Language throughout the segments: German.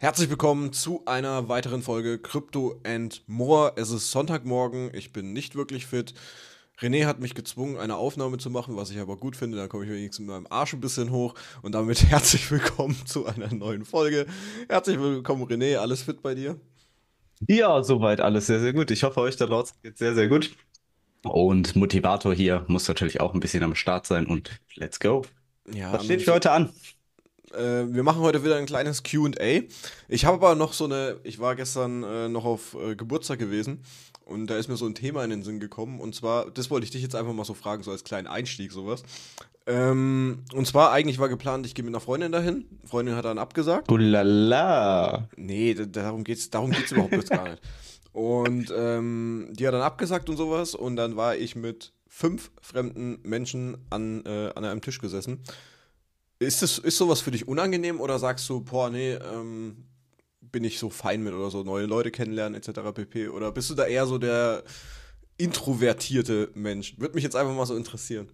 Herzlich willkommen zu einer weiteren Folge Crypto and More. Es ist Sonntagmorgen, ich bin nicht wirklich fit. René hat mich gezwungen, eine Aufnahme zu machen, was ich aber gut finde. Da komme ich wenigstens mit meinem Arsch ein bisschen hoch. Und damit herzlich willkommen zu einer neuen Folge. Herzlich willkommen, René. Alles fit bei dir? Ja, soweit alles sehr, sehr gut. Ich hoffe, euch da draußen geht es sehr, sehr gut. Und Motivator hier muss natürlich auch ein bisschen am Start sein. Und let's go. Ja, was steht für heute an? äh, wir machen heute wieder ein kleines QA. Ich habe aber noch so eine, ich war gestern äh, noch auf äh, Geburtstag gewesen und da ist mir so ein Thema in den Sinn gekommen. Und zwar, das wollte ich dich jetzt einfach mal so fragen, so als kleinen Einstieg, sowas. Ähm, und zwar, eigentlich war geplant, ich gehe mit einer Freundin dahin. Freundin hat dann abgesagt. Ulala. Nee, darum geht's, darum geht's überhaupt jetzt gar nicht. Und ähm, die hat dann abgesagt und sowas. Und dann war ich mit fünf fremden Menschen an, äh, an einem Tisch gesessen. Ist, das, ist sowas für dich unangenehm oder sagst du, boah, nee, ähm, bin ich so fein mit oder so, neue Leute kennenlernen etc. pp. Oder bist du da eher so der introvertierte Mensch? Würde mich jetzt einfach mal so interessieren.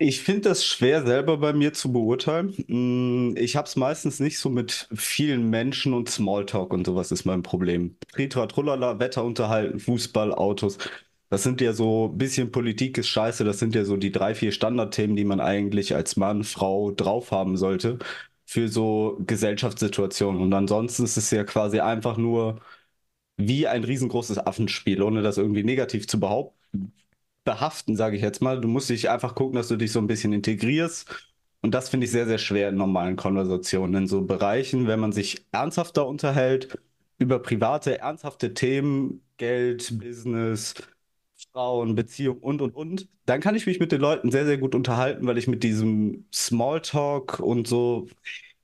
Ich finde das schwer selber bei mir zu beurteilen. Mm, ich habe es meistens nicht so mit vielen Menschen und Smalltalk und sowas ist mein Problem. Tritra, Trullala, Wetter unterhalten, Fußball, Autos. Das sind ja so ein bisschen Politik ist scheiße, das sind ja so die drei, vier Standardthemen, die man eigentlich als Mann, Frau drauf haben sollte für so Gesellschaftssituationen. Und ansonsten ist es ja quasi einfach nur wie ein riesengroßes Affenspiel, ohne das irgendwie negativ zu behaupten, behaften, sage ich jetzt mal. Du musst dich einfach gucken, dass du dich so ein bisschen integrierst. Und das finde ich sehr, sehr schwer in normalen Konversationen, in so Bereichen, wenn man sich ernsthafter unterhält, über private, ernsthafte Themen, Geld, Business, Frauen, Beziehung und, und, und, dann kann ich mich mit den Leuten sehr, sehr gut unterhalten, weil ich mit diesem Smalltalk und so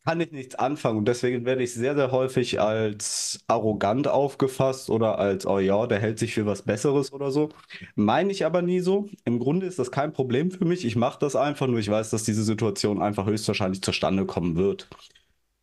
kann ich nichts anfangen. Und deswegen werde ich sehr, sehr häufig als arrogant aufgefasst oder als, oh ja, der hält sich für was Besseres oder so. Meine ich aber nie so. Im Grunde ist das kein Problem für mich. Ich mache das einfach nur. Ich weiß, dass diese Situation einfach höchstwahrscheinlich zustande kommen wird.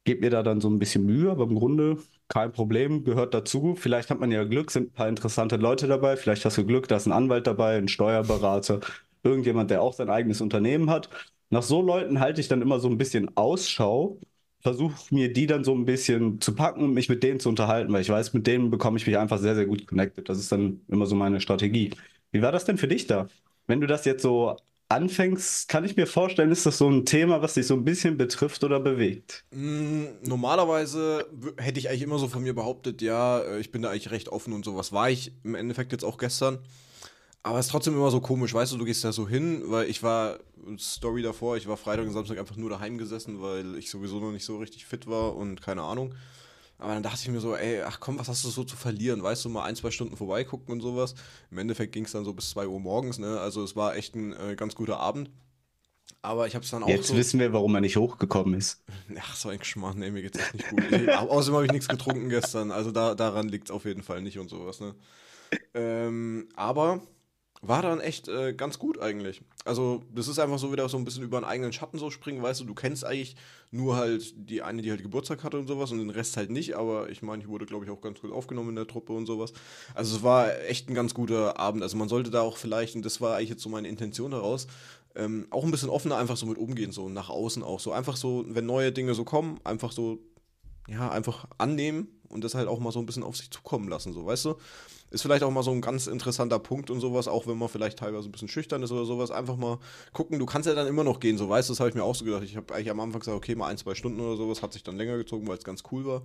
Gebt mir da dann so ein bisschen Mühe, aber im Grunde kein Problem, gehört dazu. Vielleicht hat man ja Glück, sind ein paar interessante Leute dabei. Vielleicht hast du Glück, da ist ein Anwalt dabei, ein Steuerberater, irgendjemand, der auch sein eigenes Unternehmen hat. Nach so Leuten halte ich dann immer so ein bisschen Ausschau, versuche mir die dann so ein bisschen zu packen und mich mit denen zu unterhalten, weil ich weiß, mit denen bekomme ich mich einfach sehr, sehr gut connected. Das ist dann immer so meine Strategie. Wie war das denn für dich da? Wenn du das jetzt so anfängst, kann ich mir vorstellen, ist das so ein Thema, was dich so ein bisschen betrifft oder bewegt? Mm, normalerweise hätte ich eigentlich immer so von mir behauptet, ja, äh, ich bin da eigentlich recht offen und sowas. War ich im Endeffekt jetzt auch gestern. Aber es ist trotzdem immer so komisch, weißt du, du gehst da so hin, weil ich war, Story davor, ich war Freitag und Samstag einfach nur daheim gesessen, weil ich sowieso noch nicht so richtig fit war und keine Ahnung. Aber dann dachte ich mir so, ey, ach komm, was hast du so zu verlieren? Weißt du, mal ein, zwei Stunden vorbeigucken und sowas. Im Endeffekt ging es dann so bis 2 Uhr morgens, ne? Also es war echt ein äh, ganz guter Abend. Aber ich habe es dann auch. Jetzt so wissen wir, warum er nicht hochgekommen ist. Ach, so ein Geschmack, ne? mir geht's echt nicht gut. außerdem habe ich nichts getrunken gestern. Also da, daran liegt es auf jeden Fall nicht und sowas, ne? Ähm, aber war dann echt äh, ganz gut eigentlich. Also, das ist einfach so wieder so ein bisschen über einen eigenen Schatten so springen, weißt du, du kennst eigentlich nur halt die eine, die halt Geburtstag hatte und sowas und den Rest halt nicht, aber ich meine, ich wurde, glaube ich, auch ganz gut aufgenommen in der Truppe und sowas. Also, es war echt ein ganz guter Abend. Also, man sollte da auch vielleicht, und das war eigentlich jetzt so meine Intention daraus, ähm, auch ein bisschen offener einfach so mit umgehen, so nach außen auch. So einfach so, wenn neue Dinge so kommen, einfach so, ja, einfach annehmen und das halt auch mal so ein bisschen auf sich zukommen lassen, so, weißt du? Ist vielleicht auch mal so ein ganz interessanter Punkt und sowas, auch wenn man vielleicht teilweise ein bisschen schüchtern ist oder sowas, einfach mal gucken, du kannst ja dann immer noch gehen, so, weißt du, das habe ich mir auch so gedacht. Ich habe eigentlich am Anfang gesagt, okay, mal ein, zwei Stunden oder sowas, hat sich dann länger gezogen, weil es ganz cool war.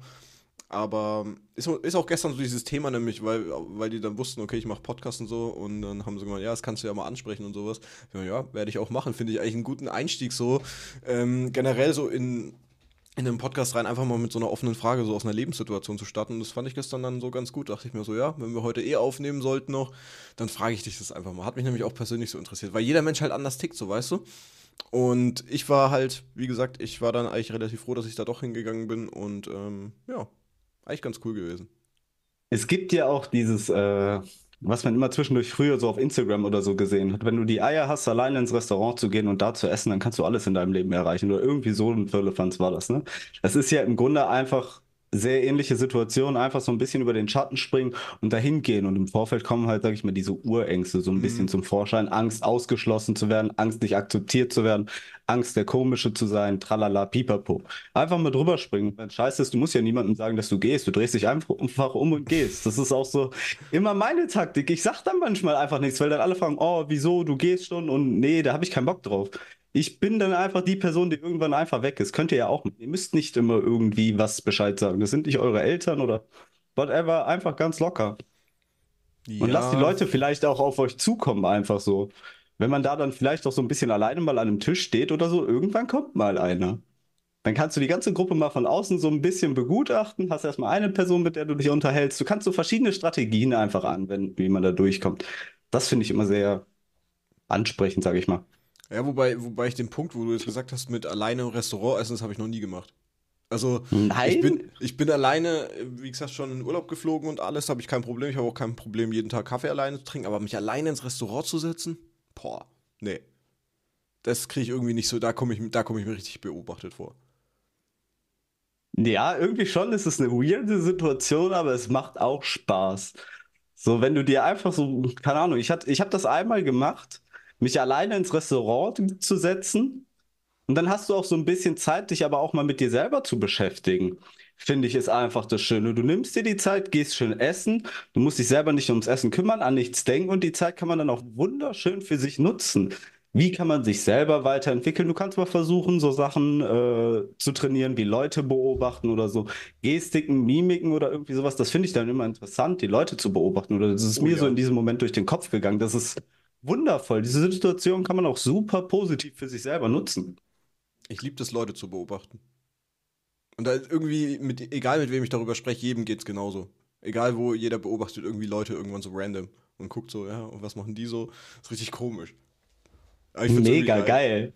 Aber ist, ist, auch gestern so dieses Thema nämlich, weil, weil die dann wussten, okay, ich mache Podcasts und so und dann haben sie gemeint, ja, das kannst du ja mal ansprechen und sowas. Ich Ja, werde ich auch machen, finde ich eigentlich einen guten Einstieg so. Ähm, generell so in in einen Podcast rein, einfach mal mit so einer offenen Frage, so aus einer Lebenssituation zu starten. Und das fand ich gestern dann so ganz gut. Dachte ich mir so, ja, wenn wir heute eh aufnehmen sollten noch, dann frage ich dich das einfach mal. Hat mich nämlich auch persönlich so interessiert, weil jeder Mensch halt anders tickt, so weißt du. Und ich war halt, wie gesagt, ich war dann eigentlich relativ froh, dass ich da doch hingegangen bin. Und ähm, ja, eigentlich ganz cool gewesen. Es gibt ja auch dieses, äh, was man immer zwischendurch früher so auf Instagram oder so gesehen hat. Wenn du die Eier hast, alleine ins Restaurant zu gehen und da zu essen, dann kannst du alles in deinem Leben erreichen. Oder irgendwie so ein Firlefanz war das, ne? Das ist ja im Grunde einfach sehr ähnliche Situation, einfach so ein bisschen über den Schatten springen und dahin gehen. Und im Vorfeld kommen halt, sag ich mal, diese Urängste so ein mhm. bisschen zum Vorschein. Angst, ausgeschlossen zu werden, Angst, nicht akzeptiert zu werden, Angst, der Komische zu sein, tralala, pipapo. Einfach mal drüber springen. Wenn scheiße ist, du musst ja niemandem sagen, dass du gehst. Du drehst dich einfach um und gehst. Das ist auch so immer meine Taktik. Ich sag dann manchmal einfach nichts, weil dann alle fragen, oh, wieso, du gehst schon und nee, da habe ich keinen Bock drauf ich bin dann einfach die Person, die irgendwann einfach weg ist. Könnt ihr ja auch. Ihr müsst nicht immer irgendwie was Bescheid sagen. Das sind nicht eure Eltern oder whatever. Einfach ganz locker. Ja. Und lasst die Leute vielleicht auch auf euch zukommen, einfach so. Wenn man da dann vielleicht auch so ein bisschen alleine mal an einem Tisch steht oder so, irgendwann kommt mal einer. Dann kannst du die ganze Gruppe mal von außen so ein bisschen begutachten, hast erstmal eine Person, mit der du dich unterhältst. Du kannst so verschiedene Strategien einfach anwenden, wie man da durchkommt. Das finde ich immer sehr ansprechend, sage ich mal. Ja, wobei, wobei ich den Punkt, wo du jetzt gesagt hast, mit alleine im Restaurant essen, das habe ich noch nie gemacht. Also Nein. Ich, bin, ich bin alleine, wie gesagt, schon in Urlaub geflogen und alles, habe ich kein Problem. Ich habe auch kein Problem, jeden Tag Kaffee alleine zu trinken, aber mich alleine ins Restaurant zu setzen, boah, nee. Das kriege ich irgendwie nicht so, da komme ich, komm ich mir richtig beobachtet vor. Ja, irgendwie schon ist es eine weirde Situation, aber es macht auch Spaß. So, wenn du dir einfach so, keine Ahnung, ich, ich habe das einmal gemacht mich alleine ins Restaurant zu setzen. Und dann hast du auch so ein bisschen Zeit, dich aber auch mal mit dir selber zu beschäftigen. Finde ich ist einfach das Schöne. Du nimmst dir die Zeit, gehst schön essen, du musst dich selber nicht ums Essen kümmern, an nichts denken und die Zeit kann man dann auch wunderschön für sich nutzen. Wie kann man sich selber weiterentwickeln? Du kannst mal versuchen, so Sachen äh, zu trainieren, wie Leute beobachten oder so Gestiken, Mimiken oder irgendwie sowas. Das finde ich dann immer interessant, die Leute zu beobachten. Oder das ist oh, mir ja. so in diesem Moment durch den Kopf gegangen. Das ist wundervoll. Diese Situation kann man auch super positiv für sich selber nutzen. Ich liebe das, Leute zu beobachten. Und da irgendwie, mit, egal mit wem ich darüber spreche, jedem geht es genauso. Egal wo, jeder beobachtet irgendwie Leute irgendwann so random und guckt so, ja, und was machen die so? Das ist richtig komisch. Mega geil. geil.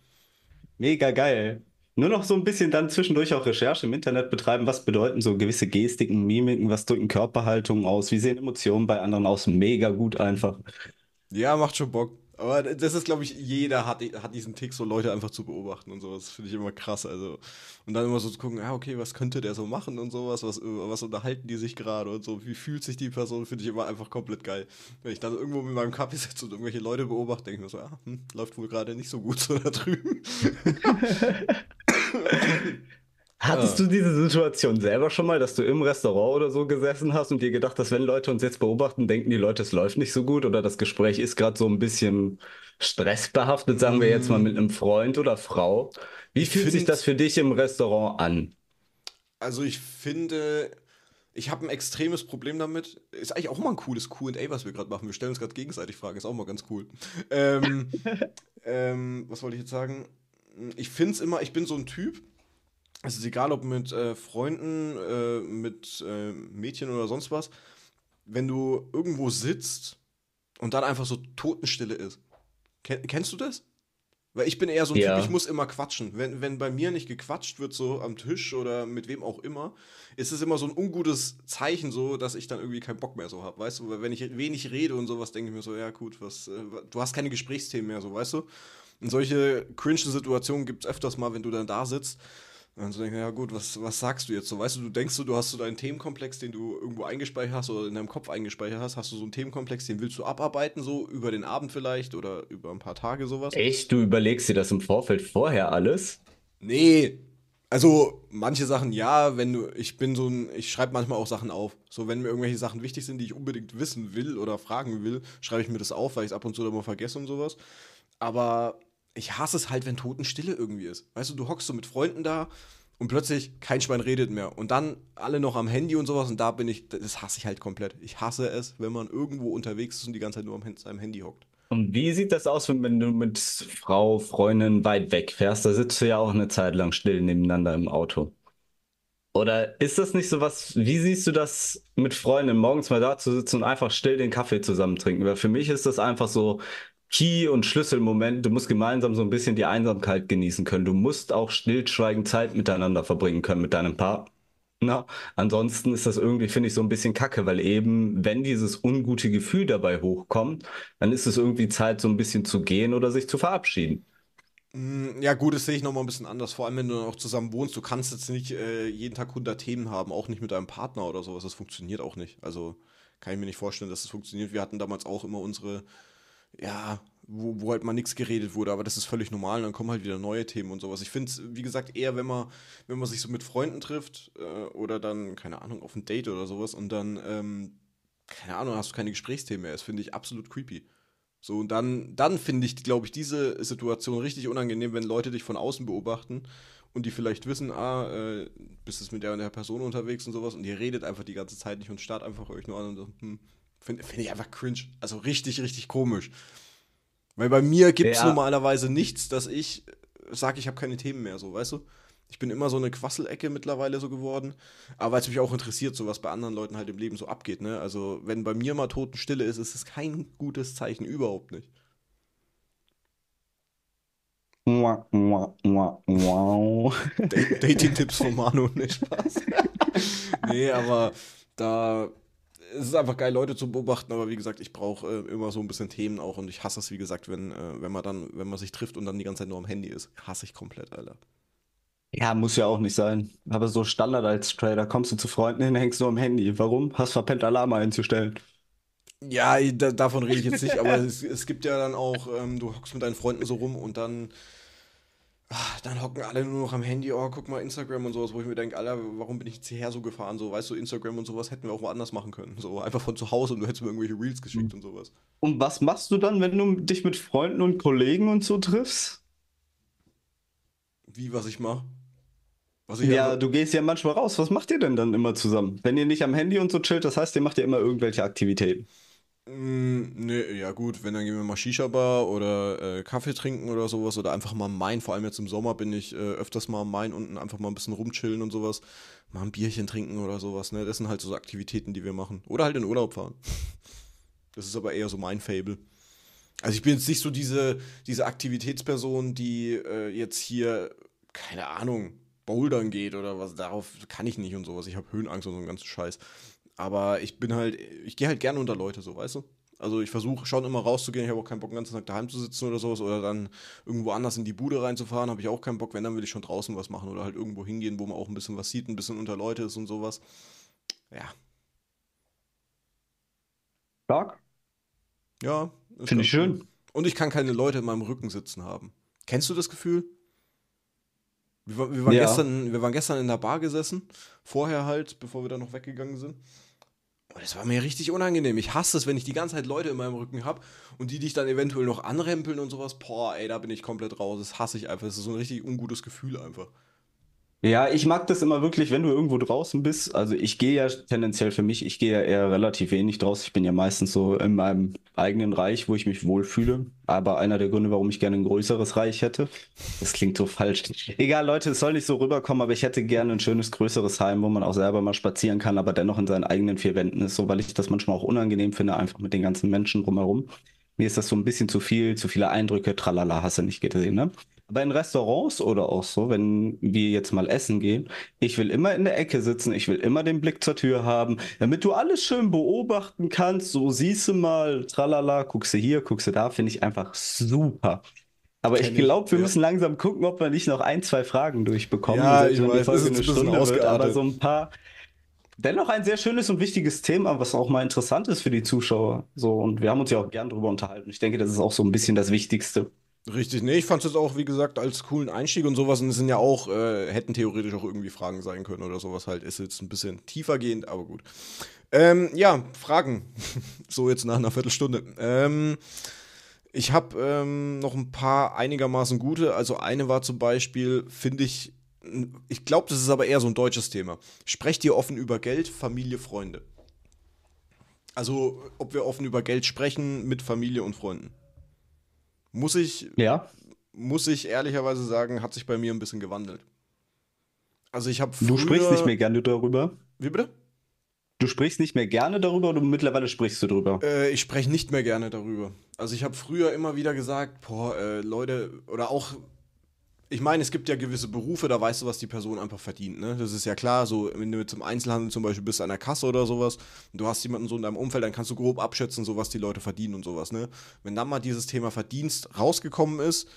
Mega geil. Nur noch so ein bisschen dann zwischendurch auch Recherche im Internet betreiben, was bedeuten so gewisse Gestiken, Mimiken, was drücken Körperhaltungen aus, wie sehen Emotionen bei anderen aus. Mega gut einfach. Ja, macht schon Bock. Aber das ist, glaube ich, jeder hat, hat diesen Tick, so Leute einfach zu beobachten und sowas. Finde ich immer krass. Also. Und dann immer so zu gucken, ja, ah, okay, was könnte der so machen und sowas, was, was unterhalten die sich gerade und so, wie fühlt sich die Person, finde ich immer einfach komplett geil. Wenn ich dann irgendwo mit meinem Kaffee sitze und irgendwelche Leute beobachte, denke ich mir so, ja, ah, hm, läuft wohl gerade nicht so gut so da drüben. Hattest du diese Situation selber schon mal, dass du im Restaurant oder so gesessen hast und dir gedacht hast, wenn Leute uns jetzt beobachten, denken die Leute, es läuft nicht so gut oder das Gespräch ist gerade so ein bisschen stressbehaftet, sagen wir jetzt mal mhm. mit einem Freund oder Frau. Wie ich fühlt find, sich das für dich im Restaurant an? Also ich finde, ich habe ein extremes Problem damit. Ist eigentlich auch mal ein cooles QA, was wir gerade machen. Wir stellen uns gerade gegenseitig Fragen, ist auch mal ganz cool. Ähm, ähm, was wollte ich jetzt sagen? Ich finde es immer, ich bin so ein Typ, es ist egal, ob mit äh, Freunden, äh, mit äh, Mädchen oder sonst was. Wenn du irgendwo sitzt und dann einfach so Totenstille ist. Ken kennst du das? Weil ich bin eher so ein ja. Typ, ich muss immer quatschen. Wenn, wenn bei mir nicht gequatscht wird, so am Tisch oder mit wem auch immer, ist es immer so ein ungutes Zeichen, so dass ich dann irgendwie keinen Bock mehr so habe, weißt du? Weil wenn ich wenig rede und sowas, denke ich mir so, ja gut, was, äh, du hast keine Gesprächsthemen mehr, so, weißt du? Und solche cringe Situationen gibt es öfters mal, wenn du dann da sitzt und dann so denke ich, ja gut, was, was sagst du jetzt so? Weißt du, du denkst so, du hast so deinen Themenkomplex, den du irgendwo eingespeichert hast oder in deinem Kopf eingespeichert hast, hast du so einen Themenkomplex, den willst du abarbeiten, so über den Abend vielleicht oder über ein paar Tage sowas. Echt? Du überlegst dir das im Vorfeld vorher alles? Nee. Also manche Sachen ja, wenn du, ich bin so ein, ich schreibe manchmal auch Sachen auf. So, wenn mir irgendwelche Sachen wichtig sind, die ich unbedingt wissen will oder fragen will, schreibe ich mir das auf, weil ich es ab und zu dann mal vergesse und sowas. Aber ich hasse es halt, wenn Totenstille irgendwie ist. Weißt du, du hockst so mit Freunden da und plötzlich kein Schwein redet mehr. Und dann alle noch am Handy und sowas. Und da bin ich, das hasse ich halt komplett. Ich hasse es, wenn man irgendwo unterwegs ist und die ganze Zeit nur am seinem Handy hockt. Und wie sieht das aus, wenn du mit Frau, Freundin weit weg fährst? Da sitzt du ja auch eine Zeit lang still nebeneinander im Auto. Oder ist das nicht so was, wie siehst du das mit Freunden, morgens mal da zu sitzen und einfach still den Kaffee zusammen trinken? Weil für mich ist das einfach so, Key- und Schlüsselmoment. Du musst gemeinsam so ein bisschen die Einsamkeit genießen können. Du musst auch stillschweigend Zeit miteinander verbringen können mit deinem Partner. Ansonsten ist das irgendwie, finde ich, so ein bisschen kacke, weil eben, wenn dieses ungute Gefühl dabei hochkommt, dann ist es irgendwie Zeit, so ein bisschen zu gehen oder sich zu verabschieden. Mm, ja, gut, das sehe ich nochmal ein bisschen anders. Vor allem, wenn du dann auch zusammen wohnst, du kannst jetzt nicht äh, jeden Tag 100 Themen haben, auch nicht mit deinem Partner oder sowas. Das funktioniert auch nicht. Also kann ich mir nicht vorstellen, dass das funktioniert. Wir hatten damals auch immer unsere ja, wo, wo halt mal nichts geredet wurde, aber das ist völlig normal. Und dann kommen halt wieder neue Themen und sowas. Ich finde es, wie gesagt, eher, wenn man, wenn man sich so mit Freunden trifft äh, oder dann, keine Ahnung, auf ein Date oder sowas und dann, ähm, keine Ahnung, hast du keine Gesprächsthemen mehr. Das finde ich absolut creepy. So, und dann, dann finde ich, glaube ich, diese Situation richtig unangenehm, wenn Leute dich von außen beobachten und die vielleicht wissen, ah, äh, bist du mit der und der Person unterwegs und sowas und ihr redet einfach die ganze Zeit nicht und starrt einfach euch nur an und so, hm, Finde find ich einfach cringe. Also richtig, richtig komisch. Weil bei mir gibt es ja. normalerweise nichts, dass ich äh, sage, ich habe keine Themen mehr, so, weißt du? Ich bin immer so eine Quasselecke mittlerweile so geworden. Aber weil es mich auch interessiert, so was bei anderen Leuten halt im Leben so abgeht, ne? Also, wenn bei mir mal Totenstille ist, ist es kein gutes Zeichen, überhaupt nicht. Dating-Tipps von Manu, nicht Spaß. nee, aber da es ist einfach geil, Leute zu beobachten, aber wie gesagt, ich brauche äh, immer so ein bisschen Themen auch und ich hasse es, wie gesagt, wenn, äh, wenn man dann, wenn man sich trifft und dann die ganze Zeit nur am Handy ist. Hasse ich komplett, Alter. Ja, muss ja auch nicht sein. Aber so Standard als Trader, kommst du zu Freunden hin, hängst nur am Handy. Warum? Hast verpennt, Alarm einzustellen. Ja, da, davon rede ich jetzt nicht, aber es, es, gibt ja dann auch, ähm, du hockst mit deinen Freunden so rum und dann Ah, dann hocken alle nur noch am Handy, oh, guck mal, Instagram und sowas, wo ich mir denke, Alter, warum bin ich jetzt hierher so gefahren? So, weißt du, Instagram und sowas hätten wir auch mal anders machen können. So, einfach von zu Hause und du hättest mir irgendwelche Reels geschickt mhm. und sowas. Und was machst du dann, wenn du dich mit Freunden und Kollegen und so triffst? Wie, was ich mache? Was ich ja, du gehst ja manchmal raus. Was macht ihr denn dann immer zusammen? Wenn ihr nicht am Handy und so chillt, das heißt, ihr macht ja immer irgendwelche Aktivitäten. Mm, nee, ja gut, wenn dann gehen wir mal Shisha-Bar oder äh, Kaffee trinken oder sowas oder einfach mal am Main, vor allem jetzt im Sommer bin ich äh, öfters mal am Main unten einfach mal ein bisschen rumchillen und sowas, mal ein Bierchen trinken oder sowas, ne? Das sind halt so Aktivitäten, die wir machen. Oder halt in Urlaub fahren. Das ist aber eher so mein Fable. Also ich bin jetzt nicht so diese, diese Aktivitätsperson, die äh, jetzt hier, keine Ahnung, bouldern geht oder was, darauf kann ich nicht und sowas. Ich habe Höhenangst und so einen ganzen Scheiß. Aber ich bin halt, ich gehe halt gerne unter Leute, so, weißt du? Also ich versuche schon immer rauszugehen, ich habe auch keinen Bock, den ganzen Tag daheim zu sitzen oder sowas oder dann irgendwo anders in die Bude reinzufahren, habe ich auch keinen Bock, wenn dann will ich schon draußen was machen oder halt irgendwo hingehen, wo man auch ein bisschen was sieht, ein bisschen unter Leute ist und sowas. Ja. Stark? Ja. Finde ich schön. schön. Und ich kann keine Leute in meinem Rücken sitzen haben. Kennst du das Gefühl? Wir, wir waren ja. gestern, wir waren gestern in der Bar gesessen, vorher halt, bevor wir da noch weggegangen sind. Und das war mir richtig unangenehm. Ich hasse es, wenn ich die ganze Zeit Leute in meinem Rücken habe und die dich dann eventuell noch anrempeln und sowas. Boah, ey, da bin ich komplett raus. Das hasse ich einfach. Das ist so ein richtig ungutes Gefühl einfach. Ja, ich mag das immer wirklich, wenn du irgendwo draußen bist. Also ich gehe ja tendenziell für mich, ich gehe ja eher relativ wenig draußen. Ich bin ja meistens so in meinem eigenen Reich, wo ich mich wohlfühle. Aber einer der Gründe, warum ich gerne ein größeres Reich hätte, das klingt so falsch. Egal, Leute, es soll nicht so rüberkommen, aber ich hätte gerne ein schönes, größeres Heim, wo man auch selber mal spazieren kann, aber dennoch in seinen eigenen vier Wänden ist, so weil ich das manchmal auch unangenehm finde, einfach mit den ganzen Menschen drumherum mir ist das so ein bisschen zu viel, zu viele Eindrücke, tralala, hast du nicht gesehen, ne? Aber in Restaurants oder auch so, wenn wir jetzt mal essen gehen, ich will immer in der Ecke sitzen, ich will immer den Blick zur Tür haben, damit du alles schön beobachten kannst. So siehst du mal, tralala, guckst du hier, guckst du da, finde ich einfach super. Aber Kenn ich glaube, wir ja. müssen langsam gucken, ob wir nicht noch ein, zwei Fragen durchbekommen. Ja, ich weiß, das ist eine ein Stunde Wird, aber so ein paar. Dennoch ein sehr schönes und wichtiges Thema, was auch mal interessant ist für die Zuschauer. So, und wir haben uns ja auch gern drüber unterhalten. Ich denke, das ist auch so ein bisschen das Wichtigste. Richtig, nee, ich fand es jetzt auch, wie gesagt, als coolen Einstieg und sowas. Und es sind ja auch, äh, hätten theoretisch auch irgendwie Fragen sein können oder sowas halt. Ist jetzt ein bisschen tiefergehend, aber gut. Ähm, ja, Fragen. so jetzt nach einer Viertelstunde. Ähm, ich habe ähm, noch ein paar einigermaßen gute. Also eine war zum Beispiel, finde ich, ich glaube, das ist aber eher so ein deutsches Thema. Sprecht ihr offen über Geld, Familie, Freunde? Also, ob wir offen über Geld sprechen mit Familie und Freunden. Muss ich, ja. muss ich ehrlicherweise sagen, hat sich bei mir ein bisschen gewandelt. Also ich habe Du sprichst nicht mehr gerne darüber. Wie bitte? Du sprichst nicht mehr gerne darüber oder mittlerweile sprichst du darüber? Äh, ich spreche nicht mehr gerne darüber. Also ich habe früher immer wieder gesagt, boah, äh, Leute, oder auch ich meine, es gibt ja gewisse Berufe, da weißt du, was die Person einfach verdient. Ne? Das ist ja klar, so wenn du zum Einzelhandel zum Beispiel bist, an der Kasse oder sowas, und du hast jemanden so in deinem Umfeld, dann kannst du grob abschätzen, so was die Leute verdienen und sowas. Ne? Wenn dann mal dieses Thema Verdienst rausgekommen ist,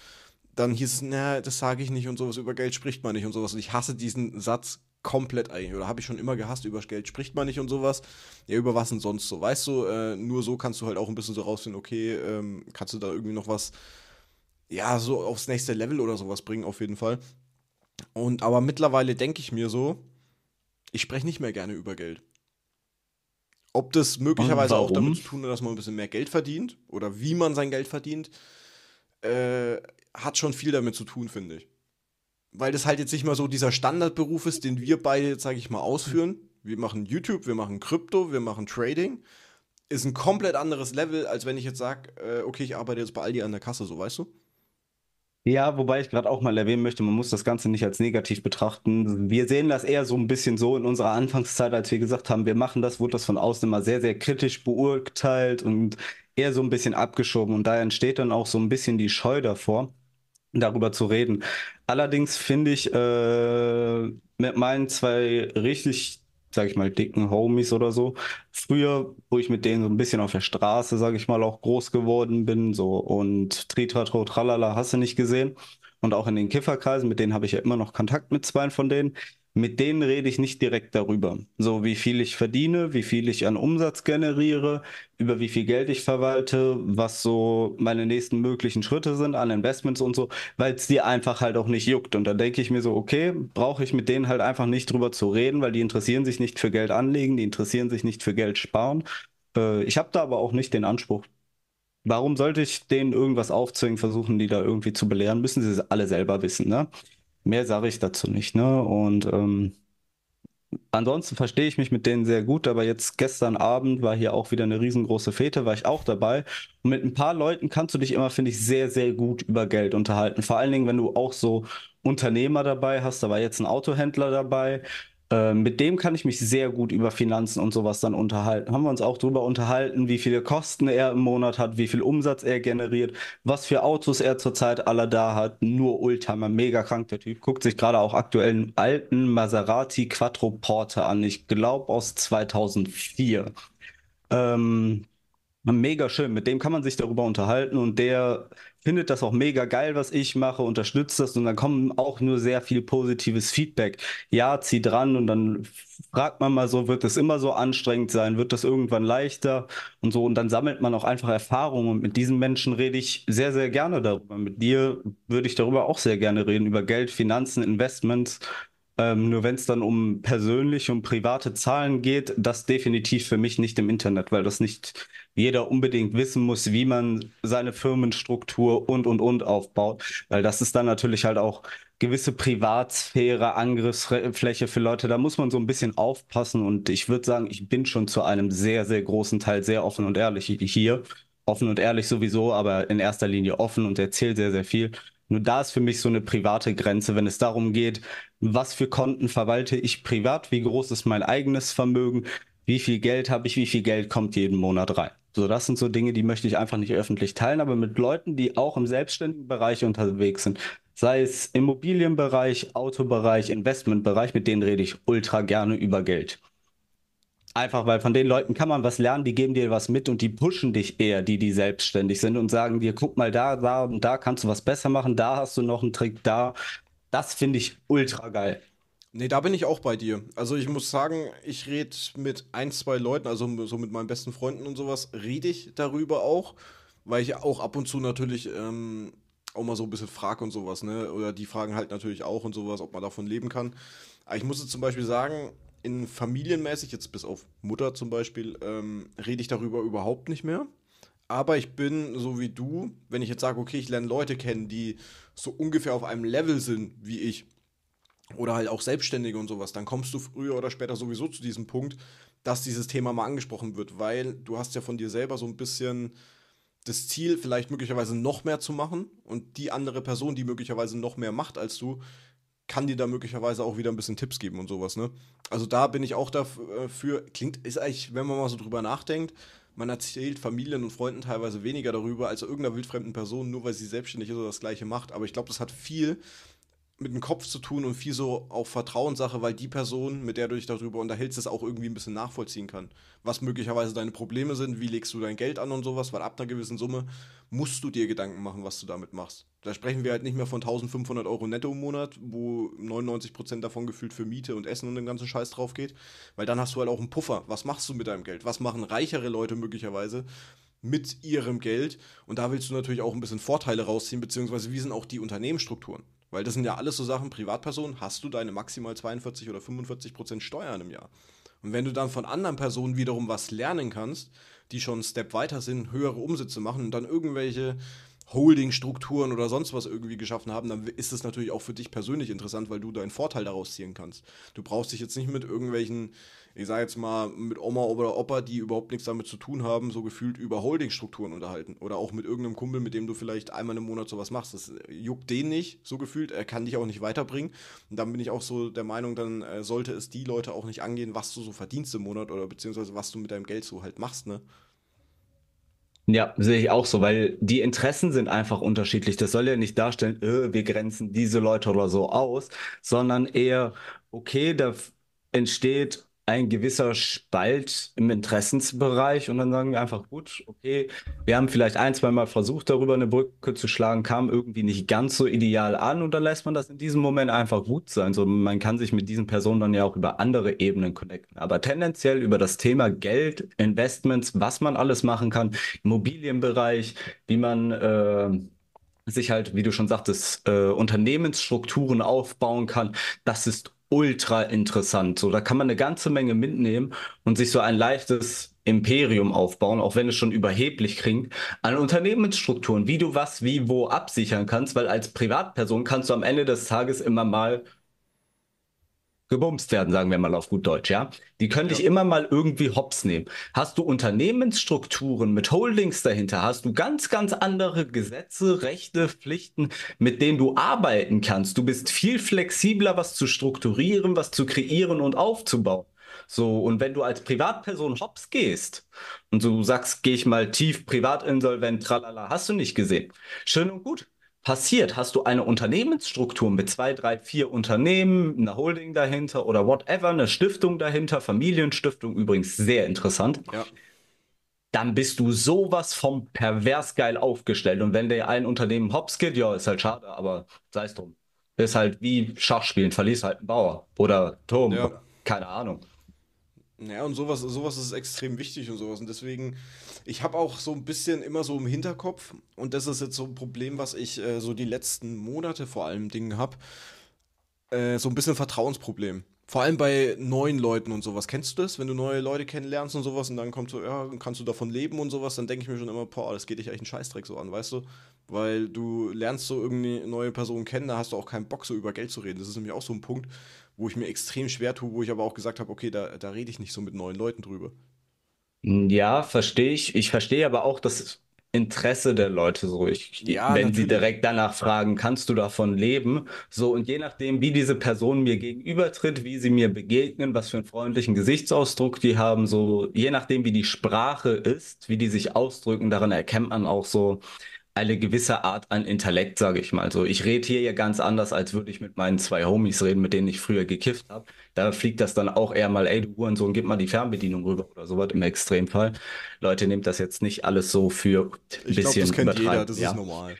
dann hieß es, na, das sage ich nicht und sowas, über Geld spricht man nicht und sowas. Und ich hasse diesen Satz komplett eigentlich. Oder habe ich schon immer gehasst, über Geld spricht man nicht und sowas. Ja, über was denn sonst so? Weißt du, äh, nur so kannst du halt auch ein bisschen so rausfinden, okay, ähm, kannst du da irgendwie noch was ja, so aufs nächste Level oder sowas bringen, auf jeden Fall. Und aber mittlerweile denke ich mir so, ich spreche nicht mehr gerne über Geld. Ob das möglicherweise auch damit zu tun hat, dass man ein bisschen mehr Geld verdient oder wie man sein Geld verdient, äh, hat schon viel damit zu tun, finde ich. Weil das halt jetzt nicht mal so dieser Standardberuf ist, den wir beide jetzt, sage ich mal, ausführen. Wir machen YouTube, wir machen Krypto, wir machen Trading. Ist ein komplett anderes Level, als wenn ich jetzt sage, äh, okay, ich arbeite jetzt bei Aldi an der Kasse, so weißt du? Ja, wobei ich gerade auch mal erwähnen möchte, man muss das Ganze nicht als negativ betrachten. Wir sehen das eher so ein bisschen so in unserer Anfangszeit, als wir gesagt haben, wir machen das, wurde das von außen immer sehr, sehr kritisch beurteilt und eher so ein bisschen abgeschoben. Und da entsteht dann auch so ein bisschen die Scheu davor, darüber zu reden. Allerdings finde ich äh, mit meinen zwei richtig sage ich mal, dicken Homies oder so. Früher, wo ich mit denen so ein bisschen auf der Straße, sage ich mal, auch groß geworden bin, so und Tritratro, Tralala, hast du nicht gesehen. Und auch in den Kifferkreisen, mit denen habe ich ja immer noch Kontakt mit zwei von denen mit denen rede ich nicht direkt darüber. So wie viel ich verdiene, wie viel ich an Umsatz generiere, über wie viel Geld ich verwalte, was so meine nächsten möglichen Schritte sind an Investments und so, weil es die einfach halt auch nicht juckt. Und da denke ich mir so, okay, brauche ich mit denen halt einfach nicht drüber zu reden, weil die interessieren sich nicht für Geld anlegen, die interessieren sich nicht für Geld sparen. Äh, ich habe da aber auch nicht den Anspruch. Warum sollte ich denen irgendwas aufzwingen, versuchen, die da irgendwie zu belehren? Müssen sie es alle selber wissen, ne? mehr sage ich dazu nicht. Ne? Und ähm, ansonsten verstehe ich mich mit denen sehr gut, aber jetzt gestern Abend war hier auch wieder eine riesengroße Fete, war ich auch dabei. Und mit ein paar Leuten kannst du dich immer, finde ich, sehr, sehr gut über Geld unterhalten. Vor allen Dingen, wenn du auch so Unternehmer dabei hast, da war jetzt ein Autohändler dabei, ähm, mit dem kann ich mich sehr gut über Finanzen und sowas dann unterhalten. Haben wir uns auch darüber unterhalten, wie viele Kosten er im Monat hat, wie viel Umsatz er generiert, was für Autos er zurzeit alle da hat. Nur Oldtimer, mega krank der Typ. Guckt sich gerade auch aktuell einen alten Maserati Quattroporte an. Ich glaube aus 2004. Ähm, mega schön. Mit dem kann man sich darüber unterhalten und der findet das auch mega geil, was ich mache, unterstützt das und dann kommen auch nur sehr viel positives Feedback. Ja, zieh dran und dann fragt man mal so, wird das immer so anstrengend sein, wird das irgendwann leichter und so und dann sammelt man auch einfach Erfahrungen und mit diesen Menschen rede ich sehr, sehr gerne darüber. Mit dir würde ich darüber auch sehr gerne reden, über Geld, Finanzen, Investments. Ähm, nur wenn es dann um persönliche und private Zahlen geht, das definitiv für mich nicht im Internet, weil das nicht jeder unbedingt wissen muss, wie man seine Firmenstruktur und, und, und aufbaut. Weil das ist dann natürlich halt auch gewisse Privatsphäre, Angriffsfläche für Leute. Da muss man so ein bisschen aufpassen. Und ich würde sagen, ich bin schon zu einem sehr, sehr großen Teil sehr offen und ehrlich hier. Offen und ehrlich sowieso, aber in erster Linie offen und erzählt sehr, sehr viel. Nur da ist für mich so eine private Grenze, wenn es darum geht, was für Konten verwalte ich privat, wie groß ist mein eigenes Vermögen, wie viel Geld habe ich, wie viel Geld kommt jeden Monat rein. So, das sind so Dinge, die möchte ich einfach nicht öffentlich teilen, aber mit Leuten, die auch im selbstständigen Bereich unterwegs sind, sei es Immobilienbereich, Autobereich, Investmentbereich, mit denen rede ich ultra gerne über Geld. Einfach, weil von den Leuten kann man was lernen, die geben dir was mit und die pushen dich eher, die, die selbstständig sind und sagen dir, guck mal da, da und da kannst du was besser machen, da hast du noch einen Trick, da. Das finde ich ultra geil. Nee, da bin ich auch bei dir. Also ich muss sagen, ich rede mit ein, zwei Leuten, also so mit meinen besten Freunden und sowas, rede ich darüber auch, weil ich auch ab und zu natürlich ähm, auch mal so ein bisschen frage und sowas, ne? Oder die fragen halt natürlich auch und sowas, ob man davon leben kann. Aber ich muss jetzt zum Beispiel sagen, in familienmäßig, jetzt bis auf Mutter zum Beispiel, ähm, rede ich darüber überhaupt nicht mehr. Aber ich bin so wie du, wenn ich jetzt sage, okay, ich lerne Leute kennen, die so ungefähr auf einem Level sind wie ich, oder halt auch Selbstständige und sowas, dann kommst du früher oder später sowieso zu diesem Punkt, dass dieses Thema mal angesprochen wird, weil du hast ja von dir selber so ein bisschen das Ziel, vielleicht möglicherweise noch mehr zu machen und die andere Person, die möglicherweise noch mehr macht als du, kann dir da möglicherweise auch wieder ein bisschen Tipps geben und sowas, ne? Also da bin ich auch dafür, klingt, ist eigentlich, wenn man mal so drüber nachdenkt, man erzählt Familien und Freunden teilweise weniger darüber als irgendeiner wildfremden Person, nur weil sie selbstständig ist oder das Gleiche macht. Aber ich glaube, das hat viel mit dem Kopf zu tun und viel so auch Vertrauenssache, weil die Person, mit der du dich darüber unterhältst, das auch irgendwie ein bisschen nachvollziehen kann. Was möglicherweise deine Probleme sind, wie legst du dein Geld an und sowas, weil ab einer gewissen Summe musst du dir Gedanken machen, was du damit machst. Da sprechen wir halt nicht mehr von 1500 Euro netto im Monat, wo 99% Prozent davon gefühlt für Miete und Essen und dem ganzen Scheiß drauf geht, weil dann hast du halt auch einen Puffer. Was machst du mit deinem Geld? Was machen reichere Leute möglicherweise? mit ihrem Geld. Und da willst du natürlich auch ein bisschen Vorteile rausziehen, beziehungsweise wie sind auch die Unternehmensstrukturen. Weil das sind ja alles so Sachen, Privatpersonen, hast du deine maximal 42 oder 45 Prozent Steuern im Jahr. Und wenn du dann von anderen Personen wiederum was lernen kannst, die schon einen Step weiter sind, höhere Umsätze machen und dann irgendwelche Holding-Strukturen oder sonst was irgendwie geschaffen haben, dann ist das natürlich auch für dich persönlich interessant, weil du deinen Vorteil daraus ziehen kannst. Du brauchst dich jetzt nicht mit irgendwelchen, ich sage jetzt mal, mit Oma oder Opa, die überhaupt nichts damit zu tun haben, so gefühlt über Holding-Strukturen unterhalten. Oder auch mit irgendeinem Kumpel, mit dem du vielleicht einmal im Monat sowas machst. Das juckt den nicht, so gefühlt. Er kann dich auch nicht weiterbringen. Und dann bin ich auch so der Meinung, dann äh, sollte es die Leute auch nicht angehen, was du so verdienst im Monat oder beziehungsweise was du mit deinem Geld so halt machst, ne? Ja, sehe ich auch so, weil die Interessen sind einfach unterschiedlich. Das soll ja nicht darstellen, öh, wir grenzen diese Leute oder so aus, sondern eher, okay, da entsteht ein gewisser Spalt im Interessensbereich und dann sagen wir einfach, gut, okay, wir haben vielleicht ein, zwei Mal versucht, darüber eine Brücke zu schlagen, kam irgendwie nicht ganz so ideal an und dann lässt man das in diesem Moment einfach gut sein. So, man kann sich mit diesen Personen dann ja auch über andere Ebenen connecten. Aber tendenziell über das Thema Geld, Investments, was man alles machen kann, Immobilienbereich, wie man äh, sich halt, wie du schon sagtest, äh, Unternehmensstrukturen aufbauen kann. Das ist ultra interessant. So, da kann man eine ganze Menge mitnehmen und sich so ein leichtes Imperium aufbauen, auch wenn es schon überheblich klingt, an Unternehmensstrukturen, wie du was, wie, wo absichern kannst, weil als Privatperson kannst du am Ende des Tages immer mal gebumst werden, sagen wir mal auf gut Deutsch, ja. Die können ja. ich immer mal irgendwie hops nehmen. Hast du Unternehmensstrukturen mit Holdings dahinter, hast du ganz, ganz andere Gesetze, Rechte, Pflichten, mit denen du arbeiten kannst. Du bist viel flexibler, was zu strukturieren, was zu kreieren und aufzubauen. So, und wenn du als Privatperson hops gehst und du sagst, gehe ich mal tief privatinsolvent, tralala, hast du nicht gesehen. Schön und gut passiert, hast du eine Unternehmensstruktur mit zwei, drei, vier Unternehmen, einer Holding dahinter oder whatever, eine Stiftung dahinter, Familienstiftung übrigens sehr interessant. Ja. Dann bist du sowas vom pervers geil aufgestellt. Und wenn dir ein Unternehmen hops geht, ja, ist halt schade, aber sei es drum. Ist halt wie Schachspielen, verlierst halt einen Bauer oder Turm, ja. keine Ahnung. Ja, und sowas, sowas ist extrem wichtig und sowas. Und deswegen ich habe auch so ein bisschen immer so im Hinterkopf, und das ist jetzt so ein Problem, was ich äh, so die letzten Monate vor allem Dingen habe, äh, so ein bisschen Vertrauensproblem. Vor allem bei neuen Leuten und sowas. Kennst du das? Wenn du neue Leute kennenlernst und sowas und dann kommt so, ja, kannst du davon leben und sowas, dann denke ich mir schon immer, boah, das geht dich echt einen Scheißdreck so an, weißt du? Weil du lernst so irgendeine neue Person kennen, da hast du auch keinen Bock, so über Geld zu reden. Das ist nämlich auch so ein Punkt, wo ich mir extrem schwer tue, wo ich aber auch gesagt habe, okay, da, da rede ich nicht so mit neuen Leuten drüber. Hm, ja, verstehe ich. Ich verstehe aber auch das Interesse der Leute so. Ich, Ja, wenn sie natürlich. direkt danach fragen, kannst du davon leben? So, und je nachdem, wie diese Person mir gegenübertritt, wie sie mir begegnen, was für einen freundlichen Gesichtsausdruck die haben, so, je nachdem, wie die Sprache ist, wie die sich ausdrücken, daran erkennt man auch so eine gewisse Art an Intellekt, sage ich mal. So, ich rede hier ja ganz anders, als würde ich mit meinen zwei Homies reden, mit denen ich früher gekifft habe. Da fliegt das dann auch eher mal, ey, du Uhrensohn, gib mal die Fernbedienung rüber oder sowas im Extremfall. Leute, nehmt das jetzt nicht alles so für ein bisschen Ich glaube, das kennt jeder, das ja. ist normal.